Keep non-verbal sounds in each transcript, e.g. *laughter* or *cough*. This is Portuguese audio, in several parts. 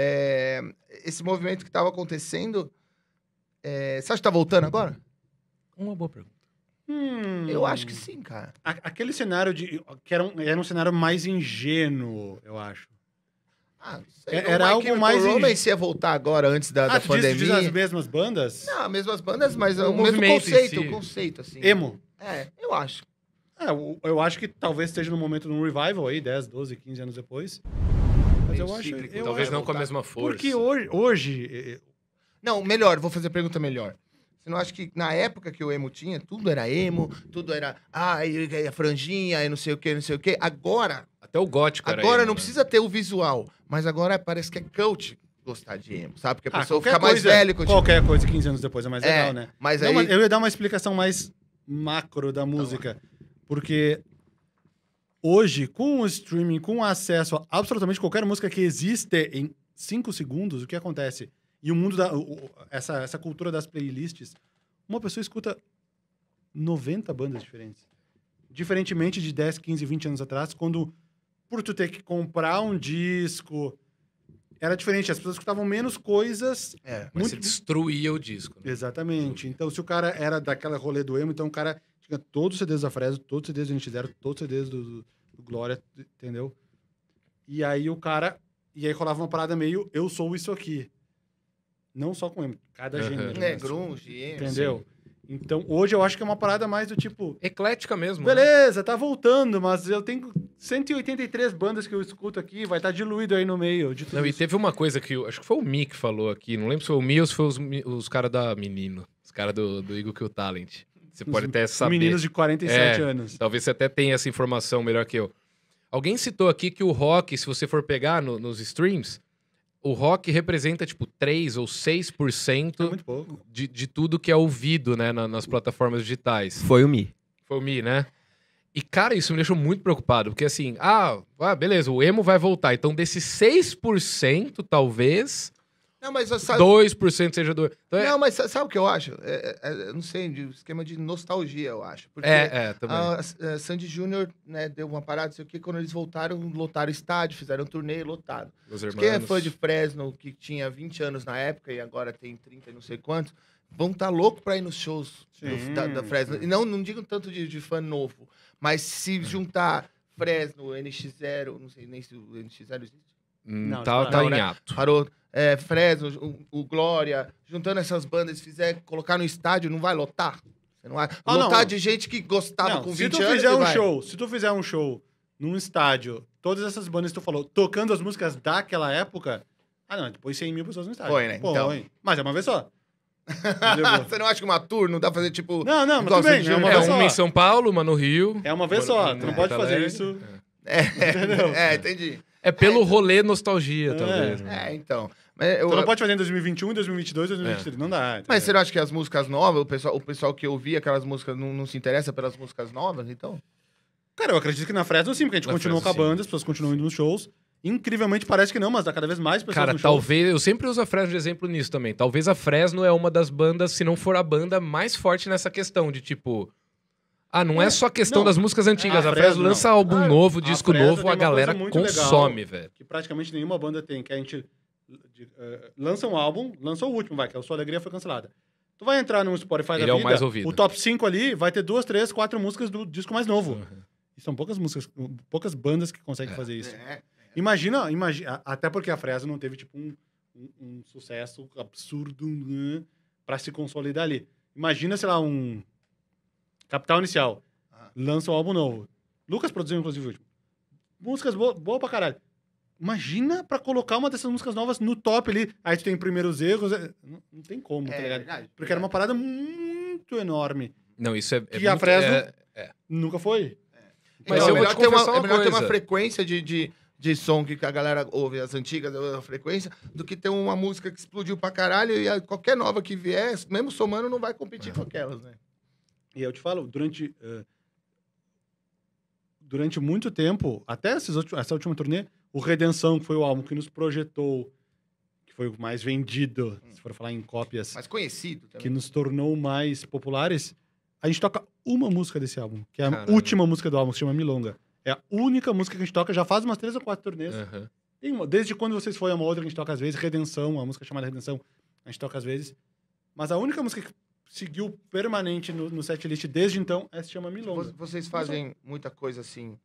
É, esse movimento que estava acontecendo. É, você acha que tá voltando agora? Uma boa pergunta. Hum, eu acho que sim, cara. aquele cenário de. que era um, era um cenário mais ingênuo, eu acho. Ah, sei, é, era algo mais. Eu não se ia voltar agora antes da, ah, da pandemia. Diz, diz as mesmas bandas? Não, as mesmas bandas, mas o, é o mesmo conceito, si. o conceito, assim. Emo. É, eu acho. É, eu, eu acho que talvez esteja no momento de um revival aí, 10, 12, 15 anos depois mas eu acho. Eu talvez não com a tá. mesma força. Porque hoje, hoje. Eh, eh, não, melhor, vou fazer a pergunta melhor. Você não acha que na época que o emo tinha, tudo era emo, tudo era. Ah, e a franjinha, e não sei o quê, não sei o quê. Agora. Até o gótico Agora não né? precisa ter o visual, mas agora parece que é cult gostar de emo, sabe? Porque a ah, pessoa fica mais coisa, velha. Continua. Qualquer coisa 15 anos depois é mais é, legal, né? Mas não, aí... eu ia dar uma explicação mais macro da música. Então, porque Hoje, com o streaming, com o acesso a absolutamente qualquer música que existe em 5 segundos, o que acontece? E o mundo da. O, essa, essa cultura das playlists, uma pessoa escuta 90 bandas diferentes. Diferentemente de 10, 15, 20 anos atrás, quando por tu ter que comprar um disco. Era diferente, as pessoas escutavam menos coisas. É, mas muito... você destruía o disco. Né? Exatamente. Então, se o cara era daquela rolê do emo, então o cara todos os CDs da Fresno, todos os CDs do Gente Zero, todos os CDs do, do Glória, entendeu? E aí o cara. E aí rolava uma parada meio eu sou isso aqui. Não só com emo, cada uhum. gênero. É, grunge, Entendeu? Sim. Então, hoje eu acho que é uma parada mais do tipo. Eclética mesmo. Né? Beleza, né? tá voltando, mas eu tenho 183 bandas que eu escuto aqui, vai estar tá diluído aí no meio. De tudo. não, isso. e teve uma coisa que. Eu, acho que foi o Mi que falou aqui, não lembro se foi o Mi ou se foi os, os caras da Menino, os caras do, do Eagle Kill Talent. Você pode até saber. Meninos de 47 é, anos. Talvez você até tenha essa informação melhor que eu. Alguém citou aqui que o rock, se você for pegar no, nos streams, o rock representa tipo 3 ou 6% é de, de tudo que é ouvido né, na, nas plataformas digitais. Foi o Mi. Foi o Mi, né? E, cara, isso me deixou muito preocupado, porque assim, ah, ah beleza, o emo vai voltar. Então, desses 6%, talvez, não, mas ah, sabe... 2% seja do. Então, é... não, mas sabe o que eu acho? É, é, é não sei, de esquema de nostalgia, eu acho. Porque é, é, também. A, a eh, Sandy Júnior né, deu uma parada, não sei o que, quando eles voltaram, lotaram o estádio, fizeram um turnê lotado. Quem é fã de Fresno, que tinha 20 anos na época e agora tem 30 e não sei quantos, vão estar tá louco pra ir nos shows do, da, da, Fresno. E não, não digo tanto de, de fã novo, mas se é. juntar Fresno, NX0, não sei nem se o NX0 existe. Hum, não, tá, tá em né? ato. Parou. É, Fresno, o, o Glória, juntando essas bandas, fizer, colocar no estádio, não vai lotar? Você não vai ah, lotar não. de gente que gostava não, com 20 anos. Se tu fizer um vai. show, se tu fizer um show num estádio, todas essas bandas que tu falou, tocando as músicas daquela época, ah não, depois 100 mil pessoas no estádio. Foi, né? Pô, então... Mas é uma vez só. *laughs* você não acha que uma tour não dá pra fazer tipo. Não, não, mas também, de... é uma, é uma em São Paulo, uma no Rio. É uma vez só, tu não pode fazer isso. É, *laughs* é, entendi. É pelo é. rolê nostalgia, talvez. É. né? É, então. Mas eu- Então não pode fazer em 2021, 2022, 2023. Não dá. Mas você não acha que as músicas novas, o pessoal, o pessoal que ouvia aquelas músicas não, não se interessa pelas músicas novas, então? Cara, eu acredito que na Fresno sim, porque a gente Na continuou com a banda, as pessoas continuam indo nos shows. Incrivelmente parece que não, mas dá cada vez mais pessoas Cara, no show. talvez. Eu sempre uso a Fresno de exemplo nisso também. Talvez a Fresno é uma das bandas, se não for a banda mais forte nessa questão de tipo. Ah, não é, é só questão não. das músicas antigas. A, ah, a Fresno lança álbum novo, disco a novo, a galera consome, velho. Que praticamente nenhuma banda tem, que a gente de, uh, lança um álbum, lança o último, vai, que é o Sua Alegria foi cancelada. Tu vai entrar no Spotify Ele da é o mais ouvido. O top 5 ali vai ter duas, três, quatro músicas do disco mais novo. Uhum. E são poucas músicas, poucas bandas que conseguem é. fazer isso. É. é. Imagina, imagina, até porque a Fresno não teve tipo um, um, um sucesso absurdo né, para se consolidar ali. Imagina, sei lá, um Capital Inicial. Ah. Lança um álbum novo. Lucas produziu, inclusive, o último. Músicas bo boas pra caralho. Imagina pra colocar uma dessas músicas novas no top ali. Aí tu tem primeiros erros. É, não, não tem como, tá é, tá ligado? Verdade, Porque era uma parada muito enorme. Não, isso é. é que é a Fresno é, é. nunca foi. É. Mas não, eu vou te uma, uma, é melhor coisa. ter uma frequência de, de, de som que a galera ouve, as antigas, a frequência, do que ter uma música que explodiu pra caralho e qualquer nova que vier, mesmo somando, não vai competir com aquelas, né? E eu te falo, durante. Uh, durante muito tempo, até essa última turnê, o Redenção, que foi o álbum que nos projetou, que foi o mais vendido, hum. se for falar em cópias. Mais conhecido também. Que nos tornou mais populares. A gente toca uma música desse álbum, que é a última música do álbum, que se chama Milonga. É a única música que a gente toca, já faz umas três ou quatro turnês. Uhum. Tem desde quando vocês a uma outra que a gente toca às vezes, Redenção, uma música chamada Redenção, a gente toca às vezes. Mas a única música que seguiu permanente no, no setlist desde então, essa chama Milonga. Vocês fazem muita coisa assim,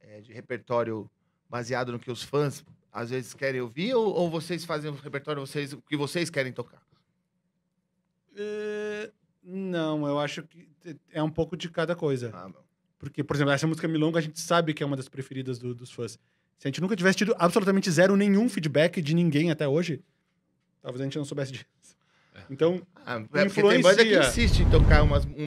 é, de repertório baseado no que os fãs às vezes querem ouvir, ou, ou vocês fazem o repertório vocês, o que vocês querem tocar? É, não, eu acho que é um pouco de cada coisa. Ah, Porque, por exemplo, essa música Milonga a gente sabe que é uma das preferidas do, dos fãs. Se a gente nunca tivesse tido absolutamente zero nenhum feedback de ninguém até hoje, talvez a gente não soubesse disso. De... É. Então, ah, influencia. É, tem banda que insiste em tocar umas, um